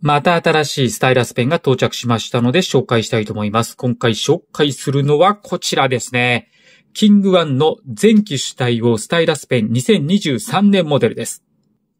また新しいスタイラスペンが到着しましたので紹介したいと思います。今回紹介するのはこちらですね。キングワンの前期主体をスタイラスペン2023年モデルです。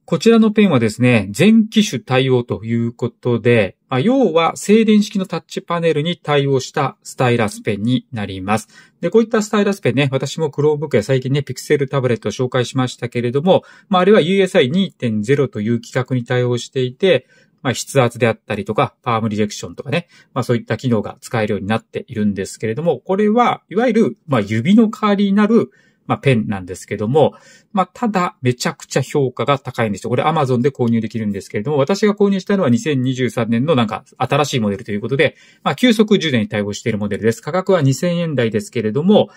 こちらのペンはですね、全機種対応ということで、まあ、要は静電式のタッチパネルに対応したスタイラスペンになります。で、こういったスタイラスペンね、私も Chromebook や最近ね、Pixel タブレットを紹介しましたけれども、まあ、あれは USI2.0 という規格に対応していて、まあ、筆圧であったりとか、パームリジェクションとかね、まあそういった機能が使えるようになっているんですけれども、これは、いわゆる、まあ指の代わりになる、まあペンなんですけども、まあただめちゃくちゃ評価が高いんですよ。これ Amazon で購入できるんですけれども、私が購入したのは2023年のなんか新しいモデルということで、まあ急速充電に対応しているモデルです。価格は2000円台ですけれども、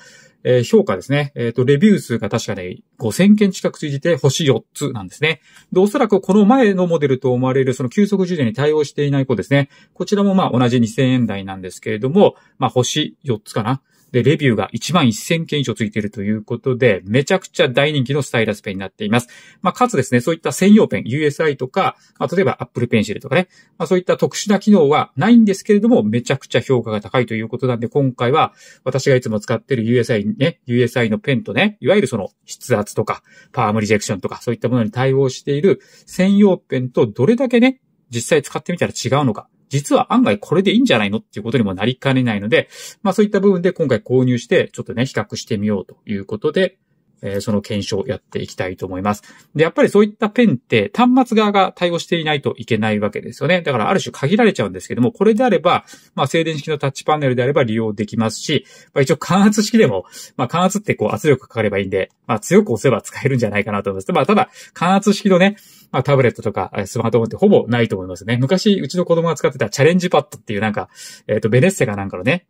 えー、評価ですね。えっ、ー、と、レビュー数が確かね、5000件近くついて星4つなんですね。で、おそらくこの前のモデルと思われるその急速充電に対応していない子ですね。こちらもまあ同じ2000円台なんですけれども、まあ星4つかな。で、レビューが1万1000件以上ついているということで、めちゃくちゃ大人気のスタイラスペンになっています。まあ、かつですね、そういった専用ペン、USI とか、まあ、例えば Apple Pencil とかね、まあ、そういった特殊な機能はないんですけれども、めちゃくちゃ評価が高いということなんで、今回は私がいつも使っている USI ね、USI のペンとね、いわゆるその筆圧とか、パームリジェクションとか、そういったものに対応している専用ペンとどれだけね、実際使ってみたら違うのか。実は案外これでいいんじゃないのっていうことにもなりかねないので、まあそういった部分で今回購入して、ちょっとね、比較してみようということで、えー、その検証をやっていきたいと思います。で、やっぱりそういったペンって端末側が対応していないといけないわけですよね。だからある種限られちゃうんですけども、これであれば、まあ静電式のタッチパネルであれば利用できますし、まあ一応感圧式でも、まあ感圧ってこう圧力かかればいいんで、まあ強く押せば使えるんじゃないかなと思います。まあただ、感圧式のね、まあタブレットとかスマートフォンってほぼないと思いますね。昔、うちの子供が使ってたチャレンジパッドっていうなんか、えっ、ー、と、ベネッセかなんかのね、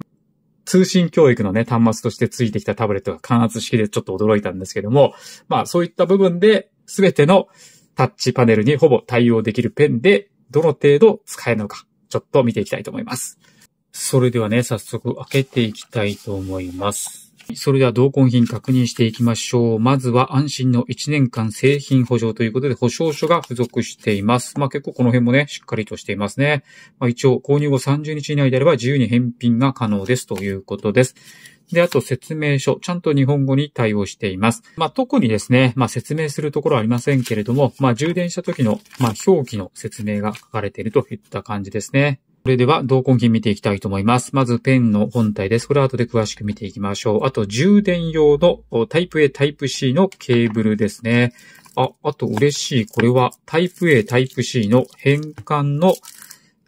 通信教育のね、端末としてついてきたタブレットが感圧式でちょっと驚いたんですけども、まあそういった部分で全てのタッチパネルにほぼ対応できるペンで、どの程度使えるのか、ちょっと見ていきたいと思います。それではね、早速開けていきたいと思います。それでは同梱品確認していきましょう。まずは安心の1年間製品保証ということで保証書が付属しています。まあ結構この辺もね、しっかりとしていますね。まあ一応購入後30日以内であれば自由に返品が可能ですということです。で、あと説明書。ちゃんと日本語に対応しています。まあ、特にですね、まあ、説明するところはありませんけれども、まあ、充電した時の、まあ、表記の説明が書かれているといった感じですね。それでは、同梱品見ていきたいと思います。まず、ペンの本体です。これは後で詳しく見ていきましょう。あと、充電用のタイプ A、タイプ C のケーブルですね。あ、あと嬉しい。これはタイプ A、タイプ C の変換の、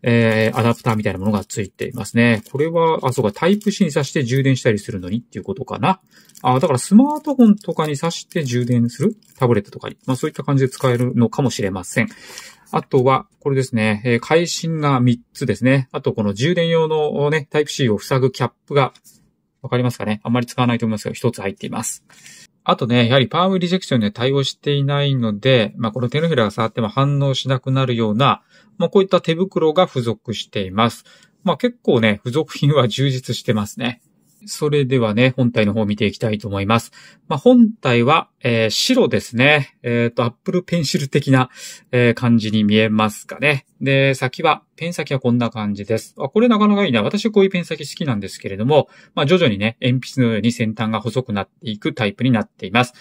えー、アダプターみたいなものがついていますね。これは、あ、そうか、タイプ C に挿して充電したりするのにっていうことかな。あ、だからスマートフォンとかに挿して充電するタブレットとかに。まあそういった感じで使えるのかもしれません。あとは、これですね、えー、会心が3つですね。あと、この充電用のね、タイプ C を塞ぐキャップが、わかりますかねあんまり使わないと思いますが、1つ入っています。あとね、やはりパームリジェクションには対応していないので、まあ、この手のひらが触っても反応しなくなるような、まあ、こういった手袋が付属しています。まあ、結構ね、付属品は充実してますね。それではね、本体の方を見ていきたいと思います。まあ、本体は、えー、白ですね。えっ、ー、と、アップルペンシル的な、えー、感じに見えますかね。で、先は、ペン先はこんな感じです。あ、これなかなかいいな。私こういうペン先好きなんですけれども、まあ、徐々にね、鉛筆のように先端が細くなっていくタイプになっています。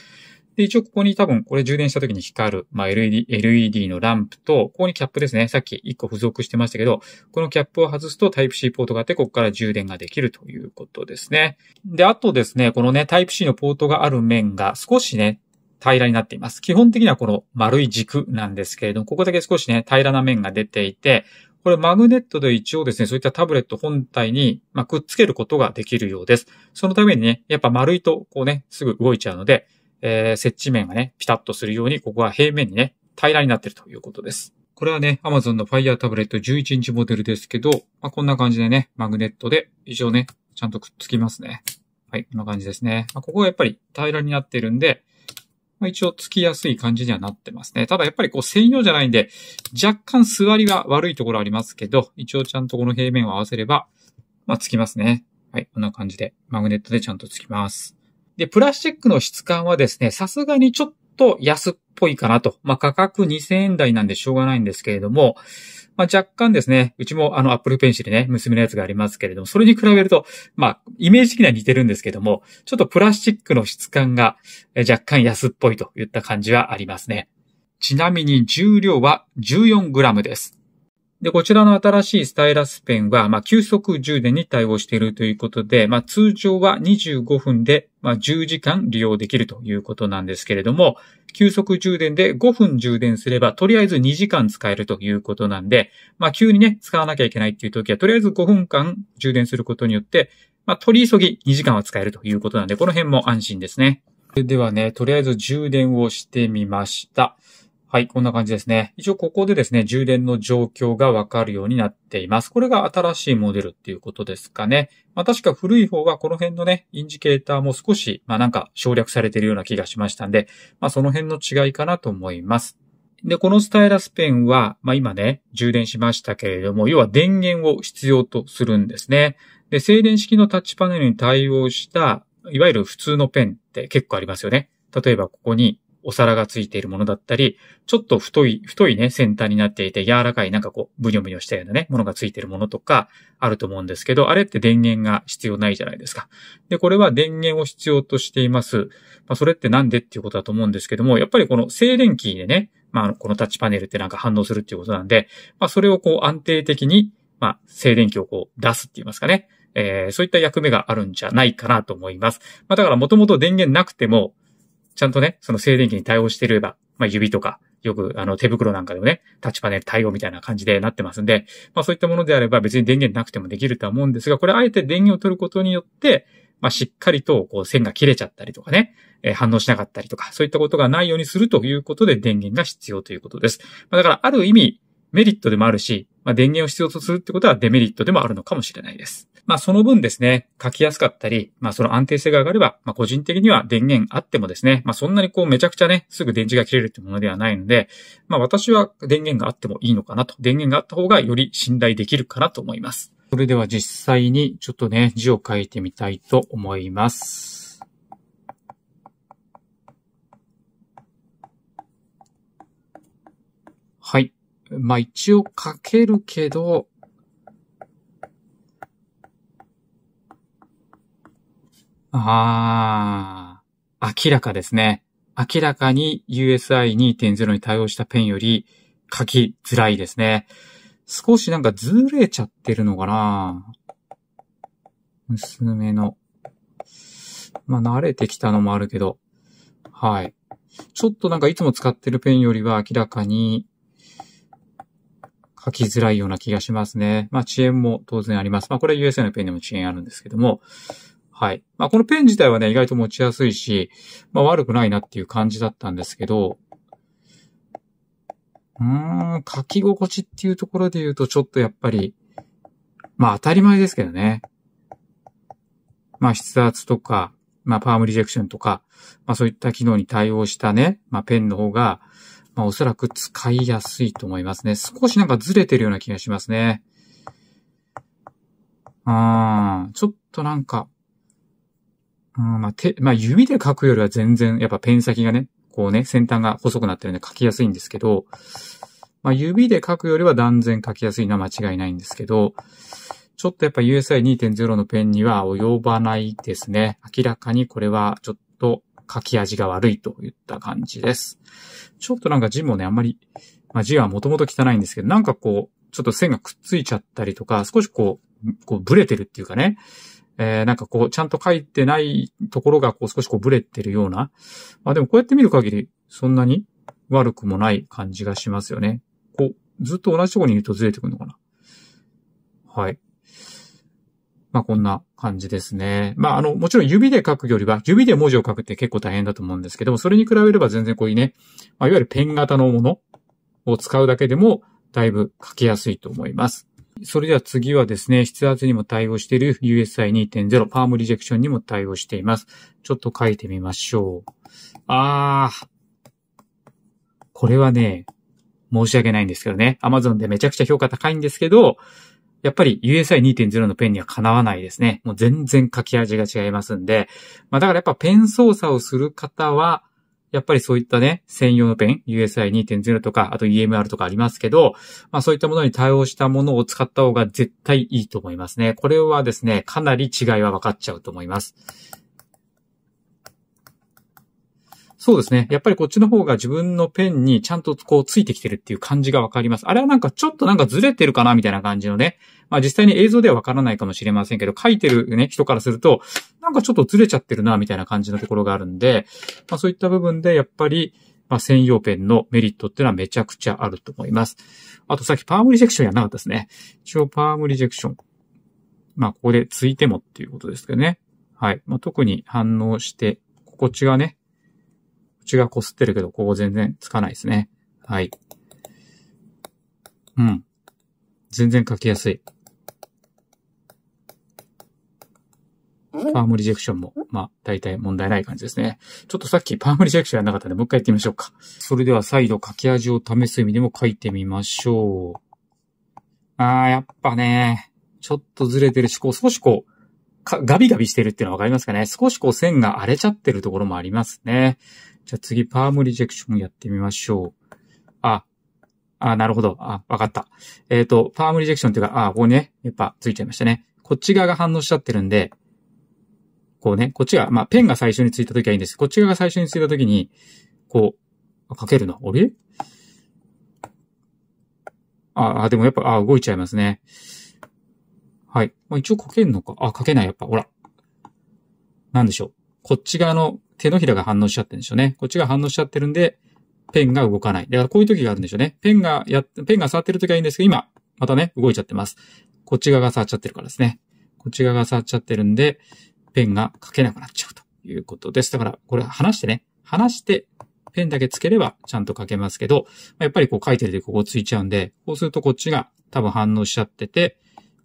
で、一応ここに多分これ充電した時に光る、まあ、LED、LED のランプと、ここにキャップですね。さっき1個付属してましたけど、このキャップを外すと Type-C ポートがあって、ここから充電ができるということですね。で、あとですね、このね、Type-C のポートがある面が少しね、平らになっています。基本的にはこの丸い軸なんですけれども、ここだけ少しね、平らな面が出ていて、これマグネットで一応ですね、そういったタブレット本体に、まくっつけることができるようです。そのためにね、やっぱ丸いとこうね、すぐ動いちゃうので、えー、接地面がね、ピタッとするように、ここは平面にね、平らになっているということです。これはね、Amazon の Fire タブレット11インチモデルですけど、まあ、こんな感じでね、マグネットで、一応ね、ちゃんとくっつきますね。はい、こんな感じですね。まあ、ここはやっぱり平らになってるんで、まあ、一応つきやすい感じにはなってますね。ただやっぱりこう専用じゃないんで、若干座りが悪いところありますけど、一応ちゃんとこの平面を合わせれば、まあ、つきますね。はい、こんな感じで、マグネットでちゃんとつきます。で、プラスチックの質感はですね、さすがにちょっと安っぽいかなと。まあ、価格2000円台なんでしょうがないんですけれども、まあ、若干ですね、うちもあのアップルペンシルね、娘のやつがありますけれども、それに比べると、まあ、イメージ的には似てるんですけども、ちょっとプラスチックの質感が若干安っぽいといった感じはありますね。ちなみに重量は 14g です。で、こちらの新しいスタイラスペンは、まあ、急速充電に対応しているということで、まあ、通常は25分で、まあ、10時間利用できるということなんですけれども、急速充電で5分充電すれば、とりあえず2時間使えるということなんで、まあ、急にね、使わなきゃいけないっていう時は、とりあえず5分間充電することによって、まあ、取り急ぎ2時間は使えるということなんで、この辺も安心ですね。ではね、とりあえず充電をしてみました。はい、こんな感じですね。一応ここでですね、充電の状況がわかるようになっています。これが新しいモデルっていうことですかね。まあ確か古い方はこの辺のね、インジケーターも少し、まあなんか省略されているような気がしましたんで、まあその辺の違いかなと思います。で、このスタイラスペンは、まあ今ね、充電しましたけれども、要は電源を必要とするんですね。で、静電式のタッチパネルに対応した、いわゆる普通のペンって結構ありますよね。例えばここにお皿がついているものだったり、ちょっと太い、太いね、先端になっていて、柔らかい、なんかこう、ブニョブニョしたようなね、ものがついているものとか、あると思うんですけど、あれって電源が必要ないじゃないですか。で、これは電源を必要としています。まあ、それってなんでっていうことだと思うんですけども、やっぱりこの静電気でね、まあ、このタッチパネルってなんか反応するっていうことなんで、まあ、それをこう、安定的に、まあ、静電気をこう、出すって言いますかね。えー、そういった役目があるんじゃないかなと思います。まあ、だからもともと電源なくても、ちゃんとね、その静電気に対応していれば、まあ、指とか、よく、あの、手袋なんかでもね、タッチパネル対応みたいな感じでなってますんで、まあそういったものであれば別に電源なくてもできるとは思うんですが、これあえて電源を取ることによって、まあしっかりと、こう、線が切れちゃったりとかね、え反応しなかったりとか、そういったことがないようにするということで電源が必要ということです。まあ、だから、ある意味、メリットでもあるし、まあ、電源を必要とするってことはデメリットでもあるのかもしれないです。まあ、その分ですね、書きやすかったり、まあ、その安定性が上がれば、まあ、個人的には電源あってもですね、まあ、そんなにこうめちゃくちゃね、すぐ電池が切れるってものではないので、まあ、私は電源があってもいいのかなと。電源があった方がより信頼できるかなと思います。それでは実際にちょっとね、字を書いてみたいと思います。はい。まあ一応書けるけど、ああ、明らかですね。明らかに USI2.0 に対応したペンより書きづらいですね。少しなんかずれちゃってるのかな娘の。まあ、慣れてきたのもあるけど。はい。ちょっとなんかいつも使ってるペンよりは明らかに書きづらいような気がしますね。まあ遅延も当然あります。まあこれは USA のペンでも遅延あるんですけども、はい。まあこのペン自体はね、意外と持ちやすいし、まあ悪くないなっていう感じだったんですけど、うーん、書き心地っていうところで言うとちょっとやっぱり、まあ当たり前ですけどね。まあ筆圧とか、まあパームリジェクションとか、まあそういった機能に対応したね、まあペンの方が、まあ、おそらく使いやすいと思いますね。少しなんかずれてるような気がしますね。あー、ちょっとなんか、うんまあ、手、まあ、指で書くよりは全然、やっぱペン先がね、こうね、先端が細くなってるんで書きやすいんですけど、まあ、指で書くよりは断然書きやすいのは間違いないんですけど、ちょっとやっぱ USI2.0 のペンには及ばないですね。明らかにこれはちょっ書き味が悪いといった感じです。ちょっとなんか字もね、あんまり、まあ字はもともと汚いんですけど、なんかこう、ちょっと線がくっついちゃったりとか、少しこう、こうブレてるっていうかね、えー、なんかこう、ちゃんと書いてないところがこう少しこうブレてるような。まあでもこうやって見る限り、そんなに悪くもない感じがしますよね。こう、ずっと同じところにいるとずれてくるのかな。はい。まあこんな感じですね。まああの、もちろん指で書くよりは、指で文字を書くって結構大変だと思うんですけども、それに比べれば全然こういうね、まあ、いわゆるペン型のものを使うだけでも、だいぶ書きやすいと思います。それでは次はですね、筆圧にも対応している USI2.0 パームリジェクションにも対応しています。ちょっと書いてみましょう。あー。これはね、申し訳ないんですけどね。Amazon でめちゃくちゃ評価高いんですけど、やっぱり USI2.0 のペンにはかなわないですね。もう全然書き味が違いますんで。まあだからやっぱペン操作をする方は、やっぱりそういったね、専用のペン、USI2.0 とか、あと EMR とかありますけど、まあそういったものに対応したものを使った方が絶対いいと思いますね。これはですね、かなり違いは分かっちゃうと思います。そうですね。やっぱりこっちの方が自分のペンにちゃんとこうついてきてるっていう感じがわかります。あれはなんかちょっとなんかずれてるかなみたいな感じのね。まあ実際に映像ではわからないかもしれませんけど、書いてるね、人からすると、なんかちょっとずれちゃってるなみたいな感じのところがあるんで、まあそういった部分でやっぱり、まあ、専用ペンのメリットっていうのはめちゃくちゃあると思います。あとさっきパームリジェクションやんなかったですね。一応パームリジェクション。まあここでついてもっていうことですけどね。はい。まあ特に反応して、心地がね、口ちが擦ってるけど、ここ全然つかないですね。はい。うん。全然書きやすい。パームリジェクションも、まあ、大体問題ない感じですね。ちょっとさっきパームリジェクションやらなかったんで、もう一回やってみましょうか。それでは再度書き味を試す意味でも書いてみましょう。あー、やっぱね、ちょっとずれてるし、こう、少しこう、ガビガビしてるっていうのわかりますかね。少しこう線が荒れちゃってるところもありますね。じゃあ次、パームリジェクションやってみましょう。あ、あ、なるほど。あ、わかった。えっ、ー、と、パームリジェクションっていうか、あ、ここね、やっぱついちゃいましたね。こっち側が反応しちゃってるんで、こうね、こっちが、まあ、ペンが最初についたときはいいんです。こっち側が最初についたときに、こう、書けるの。あれあ、あ、でもやっぱ、あ、動いちゃいますね。はい。まあ、一応書けんのか。あ、書けない、やっぱ。ほら。なんでしょう。こっち側の手のひらが反応しちゃってるんでしょうね。こっちが反応しちゃってるんで、ペンが動かない。だからこういう時があるんでしょうね。ペンがや、ペンが触ってる時はいいんですけど、今、またね、動いちゃってます。こっち側が触っちゃってるからですね。こっち側が触っちゃってるんで、ペンが書けなくなっちゃうということです。だから、これ離してね、離して、ペンだけつければちゃんと書けますけど、やっぱりこう書いてるでここついちゃうんで、こうするとこっちが多分反応しちゃってて、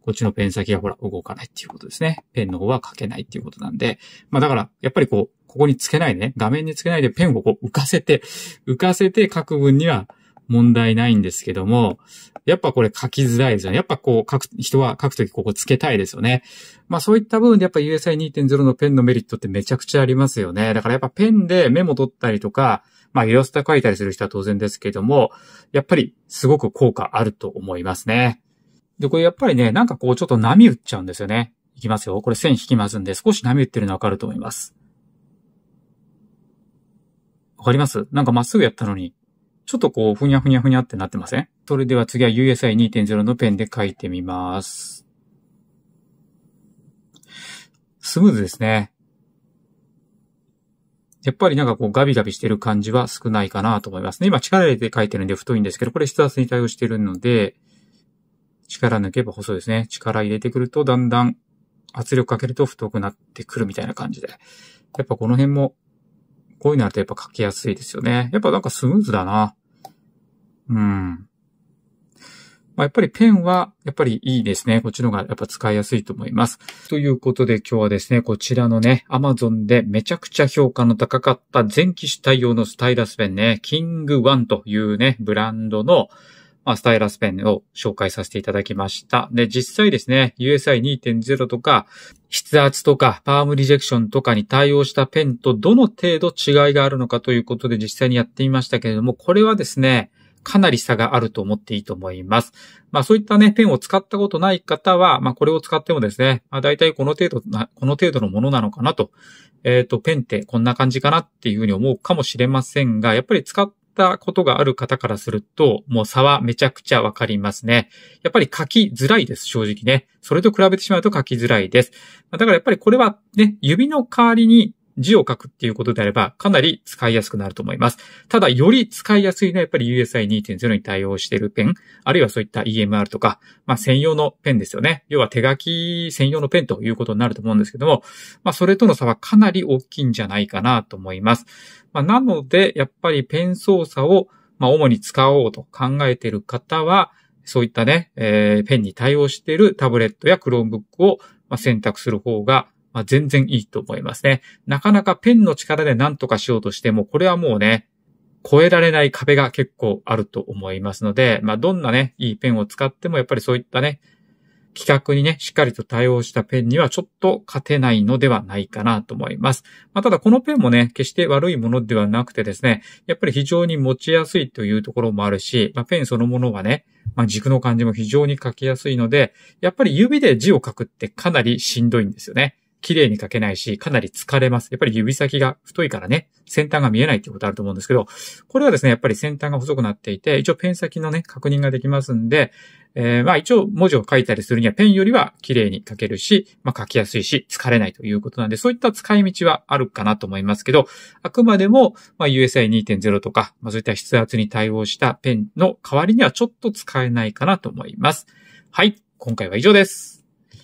こっちのペン先がほら動かないっていうことですね。ペンの方は書けないっていうことなんで。まあだから、やっぱりこう、ここにつけないでね、画面につけないでペンをこう浮かせて、浮かせて書く分には問題ないんですけども、やっぱこれ書きづらいですよね。やっぱこう書く、人は書くときここつけたいですよね。まあそういった部分でやっぱ USI2.0 のペンのメリットってめちゃくちゃありますよね。だからやっぱペンでメモ取ったりとか、まあイラスト書いたりする人は当然ですけども、やっぱりすごく効果あると思いますね。で、これやっぱりね、なんかこうちょっと波打っちゃうんですよね。いきますよ。これ線引きますんで、少し波打ってるのわかると思います。わかりますなんかまっすぐやったのに、ちょっとこう、ふにゃふにゃふにゃってなってませんそれでは次は USI2.0 のペンで書いてみます。スムーズですね。やっぱりなんかこうガビガビしてる感じは少ないかなと思いますね。今力入れて書いてるんで太いんですけど、これ筆圧に対応してるので、力抜けば細いですね。力入れてくるとだんだん圧力かけると太くなってくるみたいな感じで。やっぱこの辺も、こういうのあるとやっぱかきやすいですよね。やっぱなんかスムーズだな。うん。まあ、やっぱりペンは、やっぱりいいですね。こっちの方がやっぱ使いやすいと思います。ということで今日はですね、こちらのね、Amazon でめちゃくちゃ評価の高かった全機種対応のスタイラスペンね、キングワンというね、ブランドの、まあ、スタイラスペンを紹介させていただきました。で、実際ですね、USI2.0 とか、筆圧とか、パームリジェクションとかに対応したペンとどの程度違いがあるのかということで実際にやってみましたけれども、これはですね、かなり差があると思っていいと思います。まあそういったね、ペンを使ったことない方は、まあこれを使ってもですね、まあ大体この程度な、この程度のものなのかなと、えっ、ー、と、ペンってこんな感じかなっていうふうに思うかもしれませんが、やっぱり使っったことがある方からすると、もう差はめちゃくちゃわかりますね。やっぱり書きづらいです、正直ね。それと比べてしまうと書きづらいです。だからやっぱりこれはね、指の代わりに字を書くっていうことであれば、かなり使いやすくなると思います。ただ、より使いやすいのはやっぱり USI 2.0に対応しているペン、あるいはそういった EMR とか、まあ、専用のペンですよね。要は手書き専用のペンということになると思うんですけども、まあ、それとの差はかなり大きいんじゃないかなと思います。まあ、なので、やっぱりペン操作を、まあ、主に使おうと考えている方は、そういったね、えー、ペンに対応しているタブレットや Chromebook を選択する方がまあ、全然いいと思いますね。なかなかペンの力で何とかしようとしても、これはもうね、超えられない壁が結構あると思いますので、まあ、どんなね、いいペンを使っても、やっぱりそういったね、企画にね、しっかりと対応したペンにはちょっと勝てないのではないかなと思います。まあ、ただこのペンもね、決して悪いものではなくてですね、やっぱり非常に持ちやすいというところもあるし、まあ、ペンそのものはね、まあ、軸の感じも非常に書きやすいので、やっぱり指で字を書くってかなりしんどいんですよね。綺麗に書けないし、かなり疲れます。やっぱり指先が太いからね、先端が見えないっていうことあると思うんですけど、これはですね、やっぱり先端が細くなっていて、一応ペン先のね、確認ができますんで、えー、まあ一応文字を書いたりするにはペンよりは綺麗に書けるし、まあ書きやすいし、疲れないということなんで、そういった使い道はあるかなと思いますけど、あくまでも、まあ USI2.0 とか、まあそういった筆圧に対応したペンの代わりにはちょっと使えないかなと思います。はい、今回は以上です。